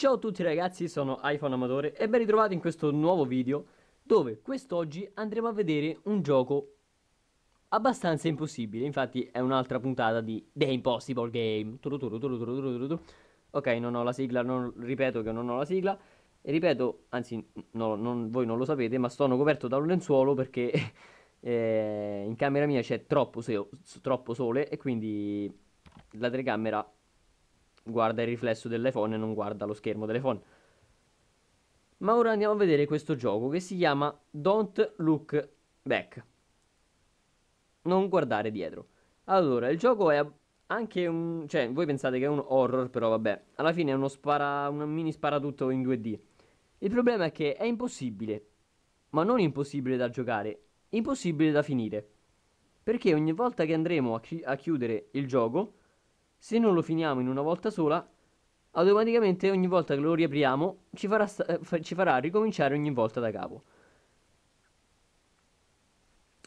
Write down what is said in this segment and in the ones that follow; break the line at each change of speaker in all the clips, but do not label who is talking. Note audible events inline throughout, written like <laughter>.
Ciao a tutti ragazzi, sono iPhone Amatore e ben ritrovati in questo nuovo video dove quest'oggi andremo a vedere un gioco abbastanza impossibile, infatti è un'altra puntata di The Impossible Game. Ok, non ho la sigla, non, ripeto che non ho la sigla, e ripeto, anzi no, non, voi non lo sapete, ma sono coperto da un lenzuolo perché <laughs> eh, in camera mia c'è troppo, troppo sole e quindi la telecamera guarda il riflesso dell'iPhone e non guarda lo schermo dell'iPhone. Ma ora andiamo a vedere questo gioco che si chiama Don't Look Back. Non guardare dietro. Allora, il gioco è anche un... cioè, voi pensate che è un horror, però vabbè. Alla fine è uno spara... un mini sparatutto in 2D. Il problema è che è impossibile. Ma non impossibile da giocare. Impossibile da finire. Perché ogni volta che andremo a, chi... a chiudere il gioco se non lo finiamo in una volta sola, automaticamente ogni volta che lo riapriamo ci farà, eh, ci farà ricominciare ogni volta da capo.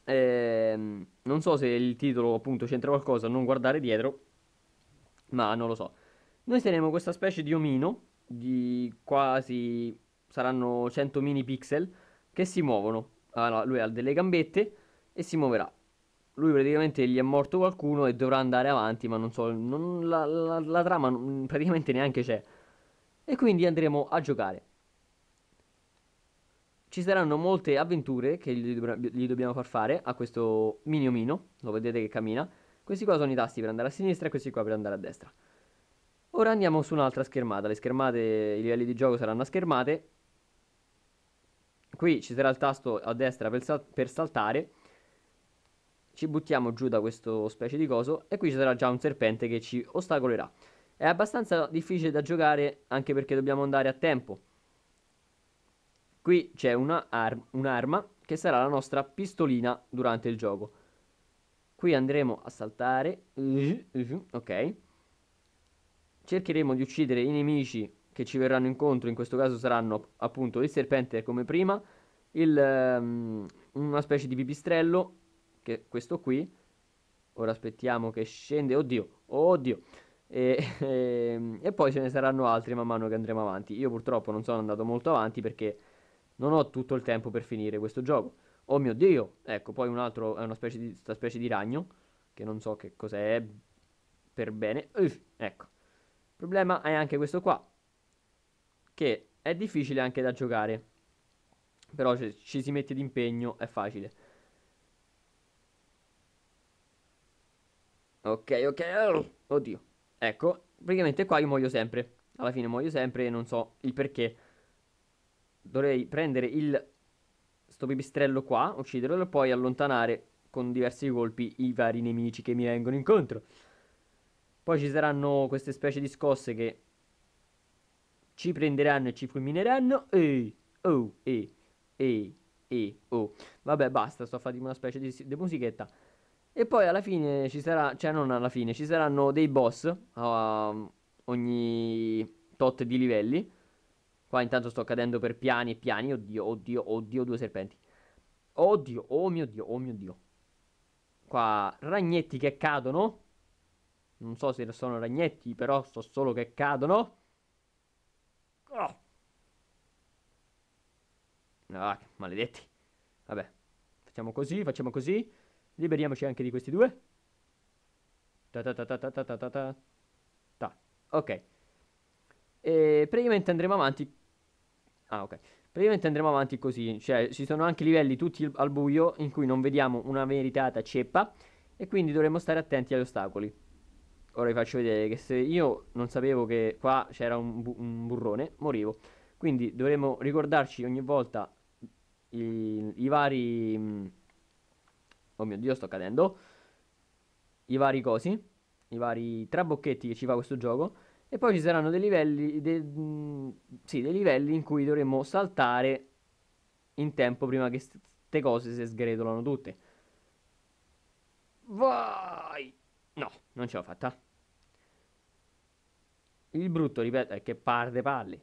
Eh, non so se il titolo appunto c'entra qualcosa, non guardare dietro, ma non lo so. Noi saremo questa specie di omino, di quasi saranno 100 mini pixel, che si muovono. Allora, lui ha delle gambette e si muoverà lui praticamente gli è morto qualcuno e dovrà andare avanti, ma non so, non, la, la, la, trama non, praticamente neanche c'è. E quindi andremo a giocare. Ci saranno molte avventure che gli, gli dobbiamo far fare a questo mini omino, lo vedete che cammina. Questi qua sono i tasti per andare a sinistra e questi qua per andare a destra. Ora andiamo su un'altra schermata, le schermate, i livelli di gioco saranno a schermate. Qui ci sarà il tasto a destra per, sal per saltare ci buttiamo giù da questo specie di coso e qui ci sarà già un serpente che ci ostacolerà. È abbastanza difficile da giocare anche perché dobbiamo andare a tempo. Qui c'è un'arma che sarà la nostra pistolina durante il gioco. Qui andremo a saltare, ok. Cercheremo di uccidere i nemici che ci verranno incontro, in questo caso saranno appunto il serpente come prima, il, um, una specie di pipistrello che questo qui, ora aspettiamo che scende, oddio, oddio, e, <laughs> e, ehm, e, poi ce ne saranno altri man mano che andremo avanti. Io purtroppo non sono andato molto avanti perché non ho tutto il tempo per finire questo gioco. Oh mio dio, ecco, poi un altro è una specie di, specie di ragno, che non so che cos'è per bene. Uff, ecco, il problema è anche questo qua, che è difficile anche da giocare, però se ci si mette d'impegno, è facile. Ok, ok. Oddio. Ecco, praticamente qua io muoio sempre. Alla fine muoio sempre e non so il perché. Dovrei prendere il... Sto pipistrello qua, ucciderlo e poi allontanare con diversi colpi i vari nemici che mi vengono incontro. Poi ci saranno queste specie di scosse che ci prenderanno e ci fulmineranno. Ehi, oh, ehi, ehi, ehi, oh. Vabbè, basta, sto a fare una specie di, di musichetta. E poi alla fine ci sarà, cioè non alla fine, ci saranno dei boss uh, ogni tot di livelli. Qua intanto sto cadendo per piani e piani, oddio, oddio, oddio, due serpenti. Oddio, oh mio dio, oh mio dio. Qua ragnetti che cadono. Non so se sono ragnetti, però so solo che cadono. Oh. Ah, maledetti. Vabbè, facciamo così, facciamo così. Liberiamoci anche di questi due. Ta ta ta ta ta ta ta ta. ta. Ok. E praticamente andremo avanti. Ah, ok. Praticamente andremo avanti così. Cioè, ci sono anche livelli tutti al buio in cui non vediamo una meritata ceppa. E quindi dovremo stare attenti agli ostacoli. Ora vi faccio vedere che se io non sapevo che qua c'era un, bu un burrone, morivo. Quindi dovremo ricordarci ogni volta i, i vari... Mh, oh mio dio sto cadendo, i vari cosi, i vari trabocchetti che ci fa questo gioco, e poi ci saranno dei livelli, de, mm, sì, dei livelli in cui dovremmo saltare in tempo prima che queste cose si sgretolano tutte. Vai! No, non ce l'ho fatta. Il brutto, ripeto, è che par de palli.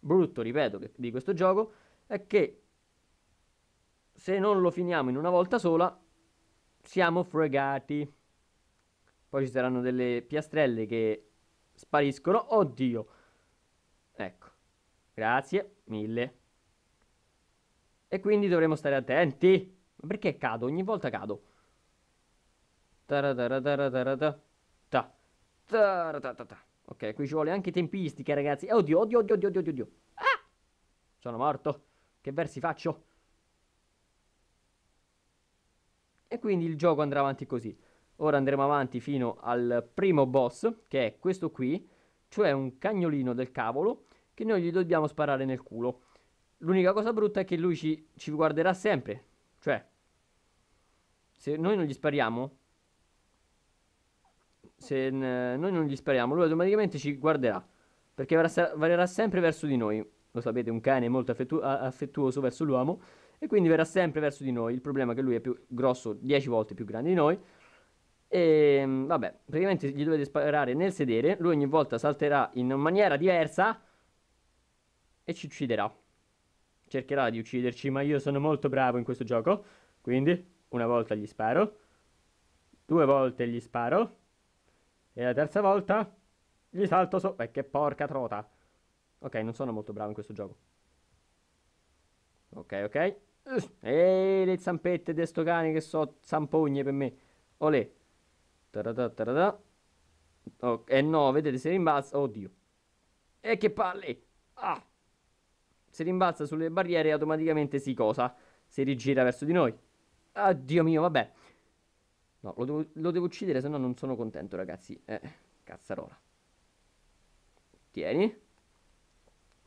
Brutto, ripeto, di questo gioco è che se non lo finiamo in una volta sola, siamo fregati. Poi ci saranno delle piastrelle che spariscono. Oddio. Ecco. Grazie mille. E quindi dovremo stare attenti. Ma perché cado? Ogni volta cado. Ok, qui ci vuole anche tempistica, ragazzi. Oddio, oddio, oddio, oddio, oddio, Ah! Sono morto. Che versi faccio? e quindi il gioco andrà avanti così. Ora andremo avanti fino al primo boss, che è questo qui, cioè un cagnolino del cavolo, che noi gli dobbiamo sparare nel culo. L'unica cosa brutta è che lui ci, ci guarderà sempre, cioè, se noi non gli spariamo, se noi non gli spariamo, lui automaticamente ci guarderà, perché varerà sempre verso di noi. Lo sapete, un cane molto affettu affettuoso verso l'uomo e quindi verrà sempre verso di noi. Il problema è che lui è più grosso, 10 volte più grande di noi. E ehm, vabbè, praticamente gli dovete sparare nel sedere, lui ogni volta salterà in maniera diversa e ci ucciderà. Cercherà di ucciderci, ma io sono molto bravo in questo gioco, quindi una volta gli sparo, due volte gli sparo e la terza volta gli salto sopra. Eh, che porca trota! Ok, non sono molto bravo in questo gioco. Ok, ok ehi eh, le zampette di sto cane che so zampogne per me olè tarata tarata oh, e no vedete si rimbalza oddio e che palle ah si rimbalza sulle barriere e automaticamente si cosa si rigira verso di noi addio mio vabbè no lo devo, lo devo uccidere se no non sono contento ragazzi eh cazzarola tieni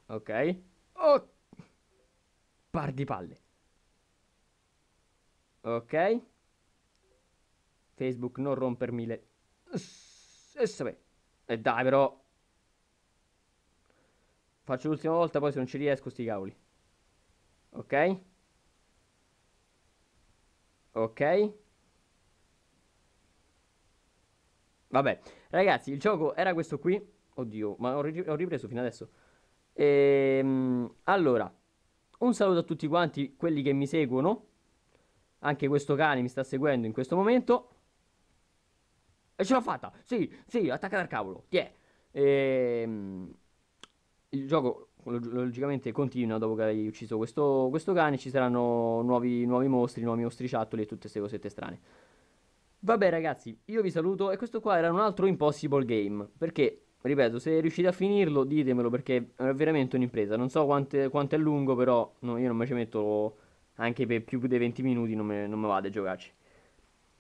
ok oh par di palle Ok. Facebook non rompermi le... E eh, dai però. Faccio l'ultima volta, poi se non ci riesco sti cavoli. Ok. Ok. Vabbè, ragazzi, il gioco era questo qui. Oddio, ma ho, ho ripreso fino adesso. Ehm, allora, un saluto a tutti quanti quelli che mi seguono. Anche questo cane mi sta seguendo in questo momento. E eh, ce l'ho fatta! Sì, sì, attacca dal cavolo. Yeah. E... Ehm, il gioco logicamente continua dopo che hai ucciso questo, questo cane. Ci saranno nuovi, nuovi mostri, nuovi mostriciattoli e tutte queste cosette strane. Vabbè ragazzi, io vi saluto e questo qua era un altro Impossible Game, perché, ripeto, se riuscite a finirlo ditemelo perché è veramente un'impresa, non so quanto è lungo però no, io non mi ci metto anche per più di 20 minuti non me, non me vado a giocarci.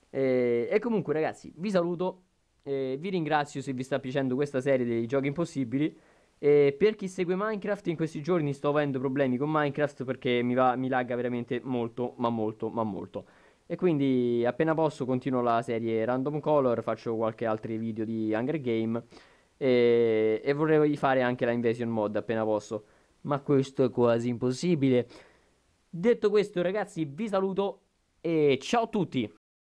E, e comunque ragazzi, vi saluto, eh, vi ringrazio se vi sta piacendo questa serie dei giochi impossibili. E per chi segue Minecraft in questi giorni sto avendo problemi con Minecraft perché mi, va, mi lagga veramente molto, ma molto, ma molto. E quindi appena posso continuo la serie Random Color, faccio qualche altro video di Hunger Game e, e vorrei fare anche la Invasion Mod appena posso. Ma questo è quasi impossibile. Detto questo ragazzi vi saluto e ciao a tutti!